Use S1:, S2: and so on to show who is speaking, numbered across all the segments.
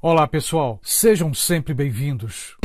S1: Olá, pessoal. Sejam sempre bem-vindos.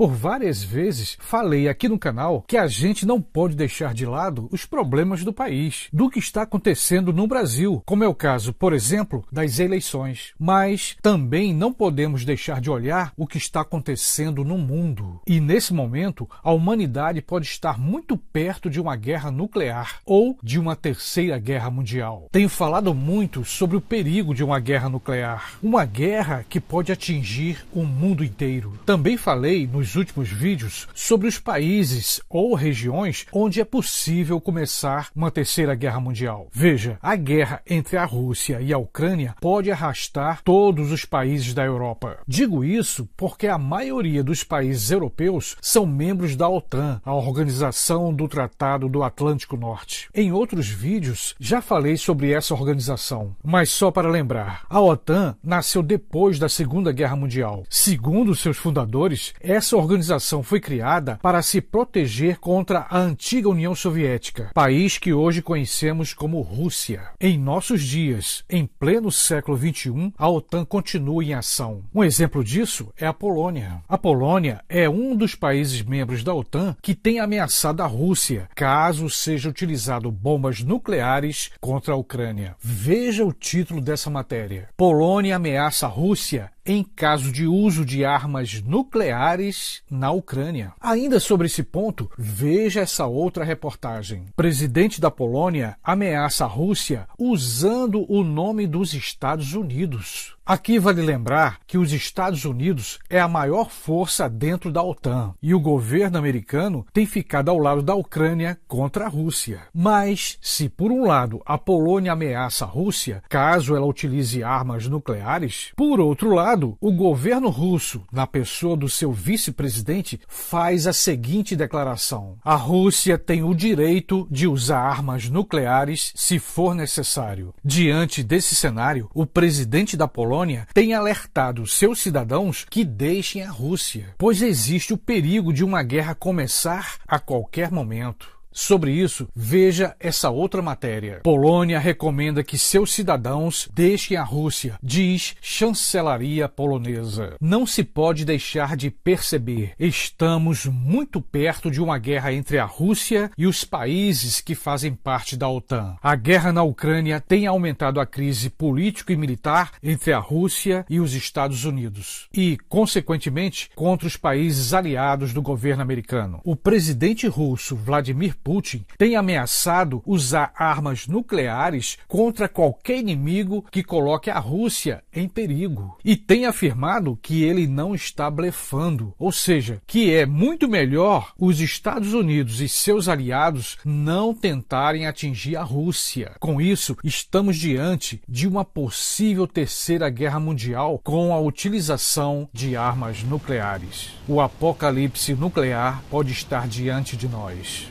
S1: Por várias vezes falei aqui no canal que a gente não pode deixar de lado os problemas do país, do que está acontecendo no Brasil, como é o caso, por exemplo, das eleições. Mas também não podemos deixar de olhar o que está acontecendo no mundo. E nesse momento, a humanidade pode estar muito perto de uma guerra nuclear ou de uma terceira guerra mundial. Tenho falado muito sobre o perigo de uma guerra nuclear, uma guerra que pode atingir o mundo inteiro. Também falei nos nos últimos vídeos sobre os países ou regiões onde é possível começar uma terceira guerra mundial. Veja, a guerra entre a Rússia e a Ucrânia pode arrastar todos os países da Europa. Digo isso porque a maioria dos países europeus são membros da OTAN, a Organização do Tratado do Atlântico Norte. Em outros vídeos já falei sobre essa organização, mas só para lembrar, a OTAN nasceu depois da Segunda Guerra Mundial. Segundo seus fundadores, essa organização foi criada para se proteger contra a antiga União Soviética, país que hoje conhecemos como Rússia. Em nossos dias, em pleno século XXI, a OTAN continua em ação. Um exemplo disso é a Polônia. A Polônia é um dos países membros da OTAN que tem ameaçado a Rússia caso seja utilizado bombas nucleares contra a Ucrânia. Veja o título dessa matéria: Polônia ameaça a Rússia em caso de uso de armas nucleares na Ucrânia. Ainda sobre esse ponto, veja essa outra reportagem. presidente da Polônia ameaça a Rússia usando o nome dos Estados Unidos. Aqui vale lembrar que os Estados Unidos é a maior força dentro da OTAN e o governo americano tem ficado ao lado da Ucrânia contra a Rússia. Mas, se por um lado a Polônia ameaça a Rússia caso ela utilize armas nucleares, por outro lado, o governo russo, na pessoa do seu vice-presidente, faz a seguinte declaração: A Rússia tem o direito de usar armas nucleares se for necessário. Diante desse cenário, o presidente da Polônia Polônia tem alertado seus cidadãos que deixem a Rússia, pois existe o perigo de uma guerra começar a qualquer momento. Sobre isso, veja essa outra matéria. Polônia recomenda que seus cidadãos deixem a Rússia, diz chancelaria polonesa. Não se pode deixar de perceber. Estamos muito perto de uma guerra entre a Rússia e os países que fazem parte da OTAN. A guerra na Ucrânia tem aumentado a crise político e militar entre a Rússia e os Estados Unidos e, consequentemente, contra os países aliados do governo americano. O presidente russo Vladimir Putin tem ameaçado usar armas nucleares contra qualquer inimigo que coloque a Rússia em perigo e tem afirmado que ele não está blefando, ou seja, que é muito melhor os Estados Unidos e seus aliados não tentarem atingir a Rússia. Com isso, estamos diante de uma possível terceira guerra mundial com a utilização de armas nucleares. O apocalipse nuclear pode estar diante de nós.